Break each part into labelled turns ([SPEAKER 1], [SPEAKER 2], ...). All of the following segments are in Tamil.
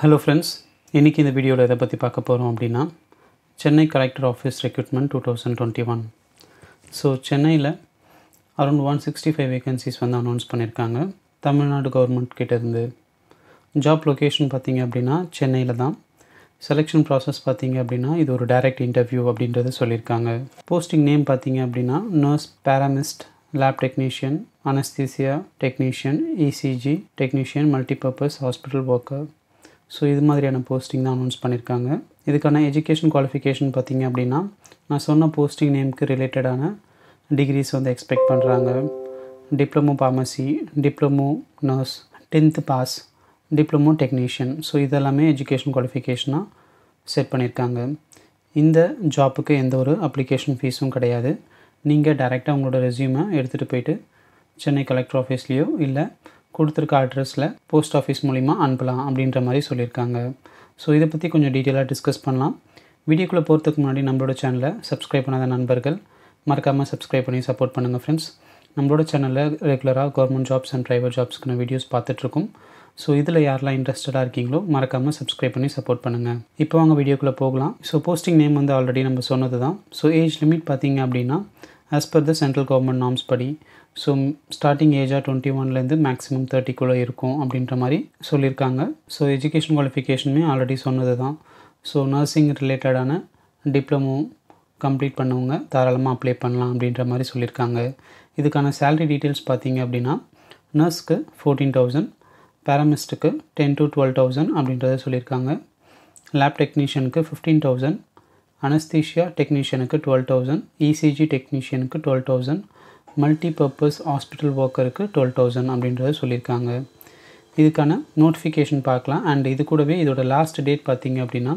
[SPEAKER 1] ஹலோ ஃப்ரெண்ட்ஸ் இன்றைக்கி இந்த வீடியோவில் எதை பற்றி பார்க்க போகிறோம் அப்படின்னா Chennai collector office recruitment two thousand twenty one so சென்னையில் around one sixty five vacancies வந்து அனௌன்ஸ் பண்ணியிருக்காங்க தமிழ்நாடு கவர்மெண்ட் கிட்டேருந்து ஜாப் லொக்கேஷன் பார்த்தீங்க அப்படின்னா சென்னையில் தான் செலெக்ஷன் ப்ராசஸ் பார்த்தீங்க அப்படின்னா இது ஒரு டைரக்ட் இன்டர்வியூ அப்படின்றது சொல்லியிருக்காங்க போஸ்டிங் நேம் பார்த்தீங்க அப்படின்னா nurse pharmacist lab technician anaesthesia technician ECG technician multipurpose hospital worker so இது மாதிரியான போஸ்டிங் தான் அனௌன்ஸ் பண்ணியிருக்காங்க இதுக்கான எஜுகேஷன் குவாலிஃபிகேஷன் பார்த்திங்க அப்படின்னா நான் சொன்ன போஸ்டிங் நேமுக்கு ரிலேட்டடான டிகிரிஸ் வந்து எக்ஸ்பெக்ட் பண்ணுறாங்க diploma pharmacy diploma nurse tenth pass diploma technician so இதெல்லாமே எஜுகேஷன் குவாலிஃபிகேஷனாக செட் பண்ணியிருக்காங்க இந்த ஜாப்புக்கு எந்த ஒரு அப்ளிகேஷன் ஃபீஸும் கிடையாது நீங்கள் டைரெக்டாக உங்களோட ரெசியூமை எடுத்துகிட்டு போயிட்டு சென்னை கலெக்டர் ஆஃபீஸ்லேயோ இல்லை கொடுத்துருக்க அட்ரஸில் போஸ்ட் ஆஃபீஸ் மூலிமா அனுப்பலாம் அப்படின்ற மாதிரி சொல்லியிருக்காங்க ஸோ இதை பற்றி கொஞ்சம் டீட்டெயிலாக டிஸ்கஸ் பண்ணலாம் வீடியோக்குள்ளே போகிறதுக்கு முன்னாடி நம்மளோட சேனலை சப்ஸ்கிரைப் பண்ணாத நண்பர்கள் மறக்காமல் சப்ஸ்கிரைப் பண்ணி சப்போர்ட் பண்ணுங்கள் ஃப்ரெண்ட்ஸ் நம்மளோட சேனலில் ரெகுலராக கவர்மெண்ட் ஜாப்ஸ் அண்ட் ப்ரைவேட் ஜாப்ஸ்க்கான வீடியோஸ் பார்த்துட்ருக்கோம் ஸோ இதில் யாரெல்லாம் இன்ட்ரெஸ்டடாக இருக்கீங்களோ மறக்காமல் சப்ஸ்கிரைப் பண்ணி சப்போர்ட் பண்ணுங்கள் இப்போ அவங்க வீடியோக்குள்ளே போகலாம் ஸோ போஸ்டிங் நேம் வந்து ஆல்ரெடி நம்ம சொன்னது தான் ஸோ ஏஜ் லிமிட் பார்த்தீங்க அப்படின்னா as per the central government norms படி ஸோ ஸ்டார்டிங் ஏஜாக டுவெண்ட்டி ஒன்லேருந்து மேக்ஸிமம் தேர்ட்டிக்குள்ளே இருக்கும் அப்படின்ற மாதிரி சொல்லியிருக்காங்க ஸோ எஜுகேஷன் குவாலிஃபிகேஷனுமே ஆல்ரெடி சொன்னது தான் ஸோ நர்சிங் ரிலேட்டடான டிப்ளமோ கம்ப்ளீட் பண்ணவங்க தாராளமாக அப்ளை பண்ணலாம் அப்படின்ற மாதிரி சொல்லியிருக்காங்க இதுக்கான சேலரி டீட்டெயில்ஸ் பார்த்தீங்க அப்படின்னா நர்ஸ்க்கு ஃபோர்டீன் தௌசண்ட் பேராமிஸ்ட்டுக்கு டென் டு டுவெல் தௌசண்ட் அப்படின்றத சொல்லியிருக்காங்க லேப் டெக்னீஷியனுக்கு ஃபிஃப்டீன் தௌசண்ட் அனஸ்தீஷியா டெக்னீஷியனுக்கு டுவெல் தௌசண்ட் இசிஜி டெக்னீஷியனுக்கு twelve thousand multi purpose hospital ஒர்க்கருக்கு டுவெல் தௌசண்ட் அப்படின்றத சொல்லியிருக்காங்க இதுக்கான நோட்டிஃபிகேஷன் பார்க்கலாம் அண்ட் இது கூடவே இதோட லாஸ்ட் டேட் பார்த்திங்க அப்படின்னா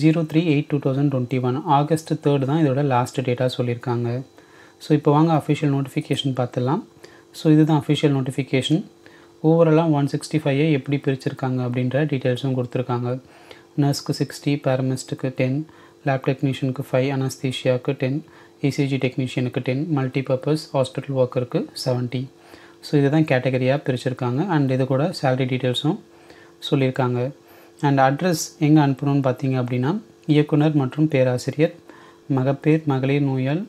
[SPEAKER 1] zero three eight two thousand twenty one August third தான் இதோட லாஸ்ட் டேட்டாக சொல்லியிருக்காங்க ஸோ இப்போ வாங்க அஃபிஷியல் நோட்டிஃபிகேஷன் பார்த்துடலாம் ஸோ இதுதான் அஃபிஷியல் நோட்டிஃபிகேஷன் ஓவராலாக ஒன் சிக்ஸ்டி ஃபைவை எப்படி பிரிச்சிருக்காங்க அப்படின்ற டீட்டெயில்ஸும் கொடுத்துருக்காங்க நர்ஸ்க்கு சிக்ஸ்டி பேரமிஸ்ட்டுக்கு டென் லேப் டெக்னீஷியனுக்கு ஃபைவ் அனஸ்தீஷியாவுக்கு டென் இசிஜி டெக்னீஷியனுக்கு டென் மல்டிபர்பஸ் பர்பஸ் ஹாஸ்பிட்டல் ஒர்க்கருக்கு செவன்ட்டி ஸோ இதுதான் கேட்டகரியாக பிரிச்சுருக்காங்க அண்ட் இது கூட சேலரி டீட்டெயில்ஸும் சொல்லியிருக்காங்க அண்ட் அட்ரஸ் எங்கே அனுப்பணும்னு பார்த்தீங்க அப்படின்னா இயக்குனர் மற்றும் பேராசிரியர் மகப்பேர் மகளிர் நோயால்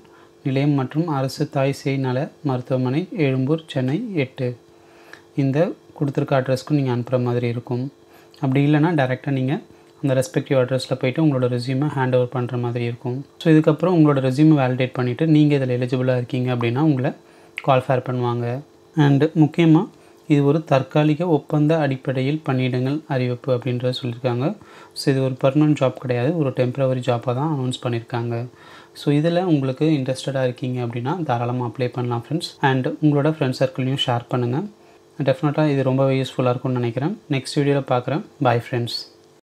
[SPEAKER 1] நிலையம் மற்றும் அரசு தாய் சேய் நல மருத்துவமனை எழும்பூர் சென்னை எட்டு இந்த கொடுத்துருக்க அட்ரஸ்க்கும் நீங்கள் அனுப்புகிற மாதிரி இருக்கும் அப்படி இல்லைன்னா டேரெக்டாக நீங்கள் அந்த ரெஸ்பெக்டிவ் அட்ரஸில் போய்ட்டு உங்களோட ரெசியூமை ஹேண்ட் ஓவர் பண்ணுற மாதிரி இருக்கும் ஸோ இதுக்கப்புறம் உங்களோட ரெசியூமை வேலிடேட் பண்ணிவிட்டு நீங்கள் இதில் எலிஜிபிளாக இருக்கீங்க அப்படின்னா உங்களை குவாலிஃபேர் பண்ணுவாங்க அண்டு முக்கியமாக இது ஒரு தற்காலிக ஒப்பந்த அடிப்படையில் பணியிடங்கள் அறிவிப்பு அப்படின்றத சொல்லியிருக்காங்க ஸோ இது ஒரு பர்மனன்ட் ஜாப் கிடையாது ஒரு டெம்ப்ரவரி ஜாப்பாக தான் அனௌன்ஸ் பண்ணியிருக்காங்க ஸோ இதில் உங்களுக்கு இன்ட்ரெஸ்டடாக இருக்கீங்க அப்படின்னா தாராளமாக அப்ளை பண்ணலாம் ஃப்ரெண்ட்ஸ் அண்ட் உங்களோட ஃப்ரெண்ட்ஸ் சர்க்கிளையும் ஷேர் பண்ணுங்கள் டெஃபினட்டாக இது ரொம்பவே யூஸ்ஃபுல்லாக இருக்கும்னு நினைக்கிறேன் நெக்ஸ்ட் வீடியோவில் பார்க்குறேன் பாய் ஃப்ரெண்ட்ஸ்